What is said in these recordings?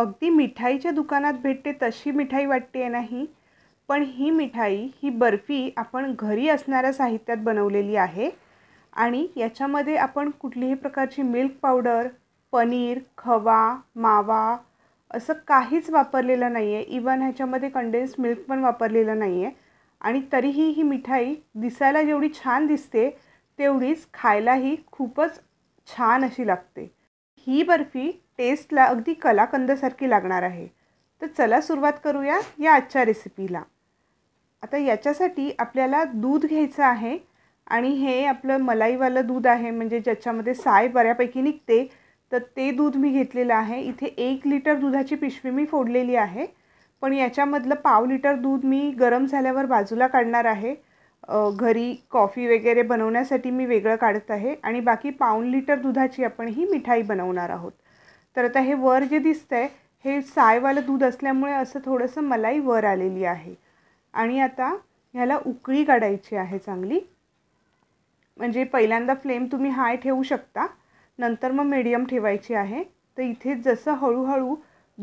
अगदी मिठाईच्या दुकानात भेटते तशी मिठाई वाटते नाही पण ही मिठाई ही बर्फी आपण घरी असणाऱ्या साहित्यात बनवलेली आहे आणि याच्यामध्ये आपण कुठलीही प्रकारची मिल्क पावडर पनीर खवा मावा असं काहीच वापरलेलं नाही आहे इवन ह्याच्यामध्ये कंडेन्स मिल्क पण वापरलेलं नाही आहे आणि तरीही ही मिठाई दिसायला जेवढी छान दिसते तेवढीच खायलाही खूपच छान अशी लागते ही बर्फी टेस्टला अगदी कलाकंदसारखी लागणार आहे तर चला सुरुवात करूया या आजच्या रेसिपीला आता याच्यासाठी आपल्याला दूध घ्यायचं आहे आणि हे आपलं मलाईवालं दूध आहे म्हणजे ज्याच्यामध्ये साय बऱ्यापैकी निघते तर ते दूध मी घेतलेलं आहे इथे एक लिटर दुधाची पिशवी मी फोडलेली आहे पण याच्यामधलं पाव लिटर दूध मी गरम झाल्यावर बाजूला काढणार आहे घरी कॉफी वगैरे बनवण्यासाठी मी वेगळं काढत आहे आणि बाकी पाऊन लिटर दुधाची आपण ही मिठाई बनवणार आहोत तर आता हे वर जे दिसतंय हे सायवालं दूध असल्यामुळे असं थोडंसं मलाई वर आलेली आहे आणि आता ह्याला उकळी काढायची आहे चांगली म्हणजे पहिल्यांदा फ्लेम तुम्ही हाय ठेवू शकता नंतर मग मीडियम ठेवायची आहे तर इथे जसं हळूहळू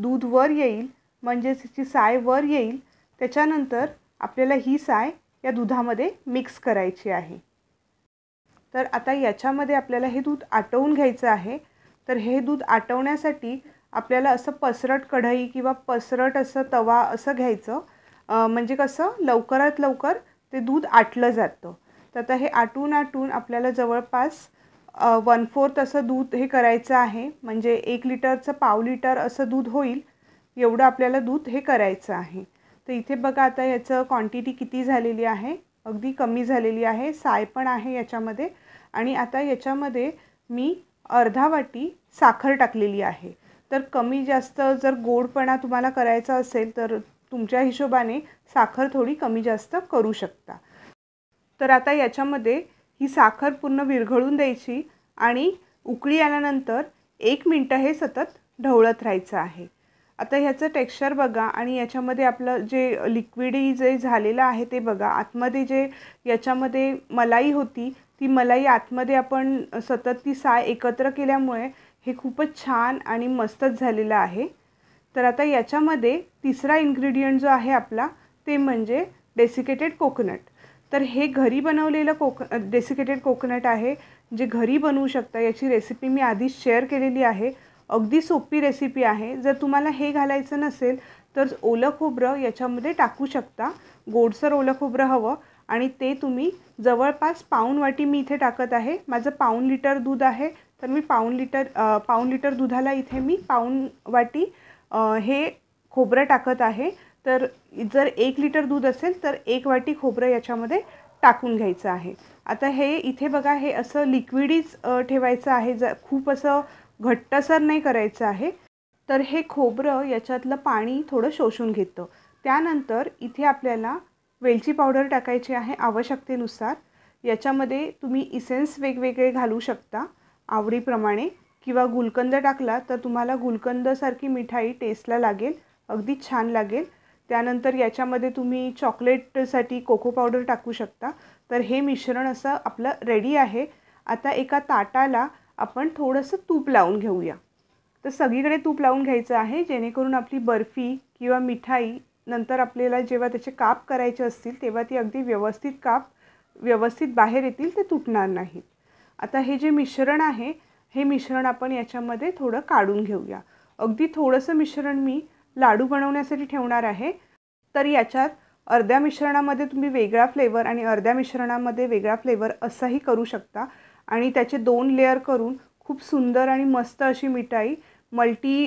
दूध वर येईल म्हणजेच तिची साय वर येईल त्याच्यानंतर आपल्याला ही साय या दुधामध्ये मिक्स करायची आहे तर आता याच्यामध्ये आपल्याला हे दूध आटवून घ्यायचं आहे तर हे दूध आटवण्यासाठी आपल्याला असं पसरट कढई किंवा पसरट असं तवा असं घ्यायचं म्हणजे कसं लवकरात लवकर ते दूध आटलं जातं तर आता हे आटून आटून आपल्याला जवळपास वन फोर्थ असं दूध हे करायचं आहे म्हणजे एक लिटरचं पाव लिटर असं दूध होईल एवढं आपल्याला दूध हे करायचं आहे तर इथे बघा आता याचं क्वांटिटी किती झालेली आहे अगदी कमी झालेली आहे साय पण आहे याच्यामध्ये आणि आता याच्यामध्ये मी अर्धा वाटी साखर टाकलेली आहे तर कमी जास्त जर गोडपणा तुम्हाला करायचा असेल तर तुमच्या हिशोबाने साखर थोडी कमी जास्त करू शकता तर आता याच्यामध्ये ही साखर पूर्ण विरघळून द्यायची आणि उकळी आल्यानंतर एक मिनटं हे सतत ढवळत राहायचं आहे आता ह्याचं टेक्स्चर बघा आणि याच्यामध्ये आपलं जे लिक्विडी जे झालेलं आहे ते बघा आतमध्ये जे याच्यामध्ये मलाई होती ती मलाई आतमध्ये आपण सतत ती साय एकत्र केल्यामुळे हे खूपच छान आणि मस्तच झालेलं आहे तर आता याच्यामध्ये तिसरा इन्ग्रेडियंट जो आहे आपला ते म्हणजे डेसिकेटेड कोकोनट तर हे घरी बनवलेलं कोक डेसिकेटेड कोकोनट आहे जे घरी बनवू शकता याची रेसिपी मी आधीच शेअर केलेली आहे अगदी सोपी रेसिपी आहे जर तुम्हाला हे घालायचं नसेल तर ओलं खोबरं याच्यामध्ये टाकू शकता गोडसर ओलं खोबरं हवं आणि ते तुम्ही जवळपास पाऊण वाटी मी इथे टाकत आहे माझं पाऊण लिटर दूध आहे तर मी पाऊण लिटर पाऊण लिटर दुधाला इथे मी पाऊण वाटी हे खोबरं टाकत आहे तर जर एक लिटर दूध असेल तर एक वाटी खोबरं याच्यामध्ये टाकून घ्यायचं आहे आता हे इथे बघा हे असं लिक्विडीच ठेवायचं आहे ज खूप असं घट्टसर नाही करायचं आहे तर हे खोबरं याच्यातलं पाणी थोडं शोषून घेतं त्यानंतर इथे आपल्याला वेलची पावडर टाकायची आहे आवश्यकतेनुसार याच्यामध्ये तुम्ही इसेन्स वेगवेगळे घालू शकता आवडीप्रमाणे किंवा गुलकंद टाकला तर तुम्हाला गुलकंदसारखी मिठाई टेस्टला लागेल अगदी छान लागेल त्यानंतर याच्यामध्ये तुम्ही चॉकलेटसाठी कोको पावडर टाकू शकता तर हे मिश्रण असं आपलं रेडी आहे आता एका ताटाला आपण थोडंसं तूप लावून घेऊया तर सगळीकडे तूप लावून घ्यायचं आहे जेणेकरून आपली बर्फी किंवा मिठाई नंतर आपल्याला जेव्हा त्याचे काप करायचे असतील तेव्हा ती अगदी व्यवस्थित काप व्यवस्थित बाहेर येतील ते तुटणार नाहीत आता हे जे मिश्रण आहे हे मिश्रण आपण याच्यामध्ये थोडं काढून घेऊया अगदी थोडंसं मिश्रण मी लाडू बनवण्यासाठी ठेवणार आहे तर याच्यात अर्ध्या मिश्रणामध्ये तुम्ही वेगळा फ्लेवर आणि अर्ध्या मिश्रणामध्ये वेगळा फ्लेवर असाही करू शकता आणि त्याचे दोन लेअर करून खूप सुंदर आणि मस्त अशी मिठाई मल्टी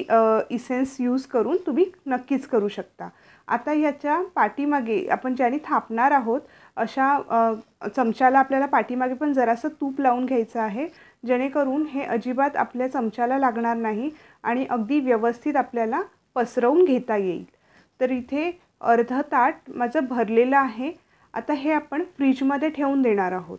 इसेन्स यूज करून तुम्ही नक्कीच करू शकता आता ह्याच्या पाठीमागे आपण ज्याने थापणार आहोत अशा चमच्याला आपल्याला पाठीमागे पण जरासं तूप लावून घ्यायचं आहे जेणेकरून हे अजिबात आपल्या चमच्याला लागणार नाही आणि अगदी व्यवस्थित आपल्याला पसरवून घेता येईल तर इथे अर्ध ताट माझं भरलेलं आहे आता हे आपण फ्रीजमध्ये ठेवून देणार आहोत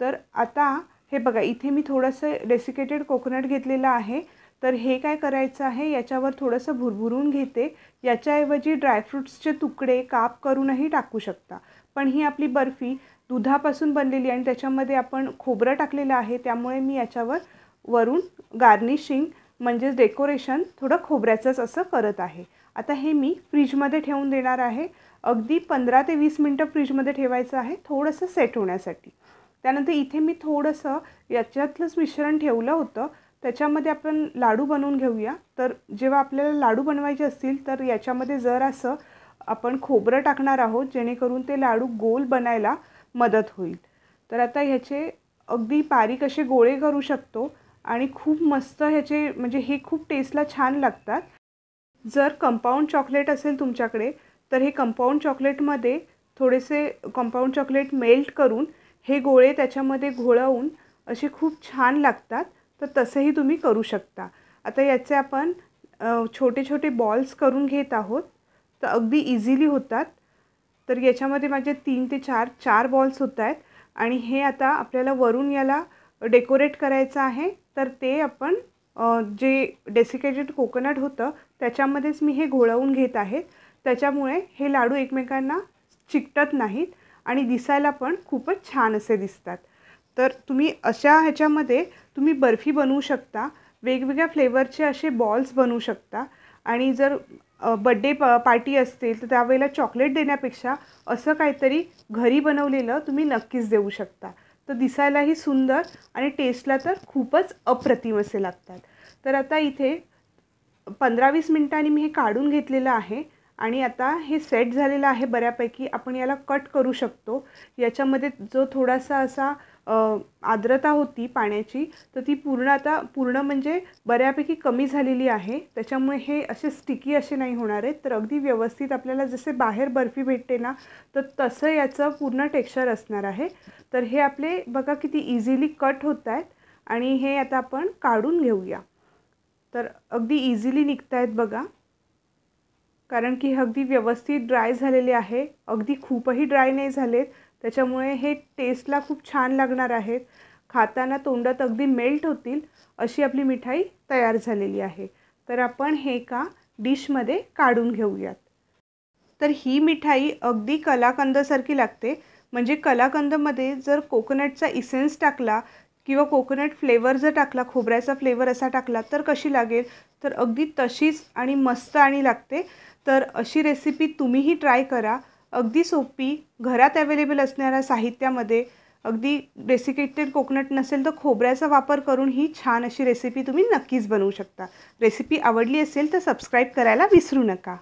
तर आता हे बघा इथे मी थोडंसं डेसिकेटेड कोकोनट घेतलेलं आहे तर हे काय करायचं आहे याच्यावर थोडंसं भुरभुरून घेते याच्याऐवजी ड्रायफ्रुट्सचे तुकडे काप करूनही टाकू शकता पण ही आपली बर्फी दुधापासून बनलेली आणि त्याच्यामध्ये आपण खोबरं टाकलेलं आहे त्यामुळे मी याच्यावर वरून गार्निशिंग म्हणजेच डेकोरेशन थोडं खोबऱ्याचंच असं करत आहे आता हे मी फ्रीजमध्ये ठेवून देणार आहे अगदी पंधरा ते वीस मिनटं फ्रीजमध्ये ठेवायचं आहे थोडंसं सेट होण्यासाठी त्यानंतर इथे मी थोडंसं याच्यातलंच मिश्रण ठेवलं होतं त्याच्यामध्ये आपण लाडू बनवून घेऊया तर जेव्हा आपल्याला लाडू बनवायचे असतील तर याच्यामध्ये जर असं आपण खोबरं टाकणार आहोत जेणेकरून ते लाडू गोल बनायला मदत होईल तर आता ह्याचे अगदी बारीक असे गोळे करू शकतो आणि खूप मस्त ह्याचे म्हणजे हे खूप टेस्टला छान लागतात जर कंपाऊंड चॉकलेट असेल तुमच्याकडे तर हे कंपाऊंड चॉकलेटमध्ये थोडेसे कंपाऊंड चॉकलेट मेल्ट करून हे गोळे त्याच्यामध्ये घोळवून असे खूप छान लागतात तर तसंही तुम्ही करू शकता आता याचे आपण छोटे छोटे बॉल्स करून घेत आहोत तर अगदी इझिली होतात तर याच्यामध्ये माझे तीन ते चार चार बॉल्स होत आहेत आणि हे आता आपल्याला वरून याला डेकोरेट करायचं आहे तर ते आपण जे डेसिकेटेड कोकोनट होतं त्याच्यामध्येच मी हे घोळवून घेत आहे त्याच्यामुळे हे लाडू एकमेकांना चिकटत नाहीत आणि दिसायला पण खूपच छान असे दिसतात तर तुम्ही अशा ह्याच्यामध्ये तुम्ही बर्फी बनवू शकता वेगवेगळ्या फ्लेवरचे असे बॉल्स बनवू शकता आणि जर बड्डे प पार्टी असतील तर त्यावेळेला चॉकलेट देण्यापेक्षा असं काहीतरी घरी बनवलेलं तुम्ही नक्कीच देऊ शकता तर दिसायलाही सुंदर आणि टेस्टला तर खूपच अप्रतिम असे लागतात तर आता इथे पंधरा वीस मिनटांनी मी हे काढून घेतलेलं आहे आणि आता हे सेट झालेलं आहे बऱ्यापैकी आपण याला कट करू शकतो याच्यामध्ये जो थोडासा असा आर्द्रता होती पाण्याची तर ती पूर्ण आता पूर्ण म्हणजे बऱ्यापैकी कमी झालेली आहे त्याच्यामुळे हे असे स्टिकी असे नाही होणार आहेत तर अगदी व्यवस्थित आपल्याला जसे बाहेर बर्फी भेटते ना तर तसं याचं पूर्ण टेक्स्चर असणार आहे तर हे आपले बघा किती इझिली कट होत आहेत आणि हे आता आपण काढून घेऊया तर अगदी इझिली निघत आहेत बघा कारण की अगदी व्यवस्थित ड्राय झालेले आहे अगदी खूपही ड्राय नाही झालेत त्याच्यामुळे हे टेस्टला खूप छान लागणार आहेत खाताना तोंडात अगदी मेल्ट होतील अशी आपली मिठाई तयार झालेली आहे तर आपण हे का डिशमध्ये काढून घेऊयात तर ही मिठाई अगदी कलाकंदसारखी लागते म्हणजे कलाकंदमध्ये जर कोकोनटचा इसेन्स टाकला किंवा कोकोनट फ्लेवर जर टाकला खोबऱ्याचा फ्लेवर असा टाकला तर कशी लागेल तर अगदी तशीच आणि मस्त आणि लागते तर अशी रेसिपी तुम्हीही ट्राय करा अगदी सोपी घरात अवेलेबल असणाऱ्या साहित्यामध्ये अगदी डेसिकेटेड कोकोनट नसेल तर खोबऱ्याचा वापर करून ही छान अशी रेसिपी तुम्ही नक्कीच बनवू शकता रेसिपी आवडली असेल तर सबस्क्राईब करायला विसरू नका